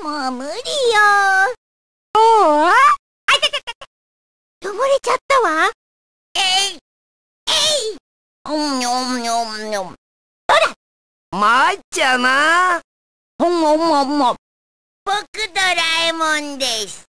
もう無理よ。おおあいたたたた。汚れちゃったわ。えい。えい。おんにょんにょんにょん。ほら。まいっちゃな。ほんもんもんもん。僕ドラえもんです。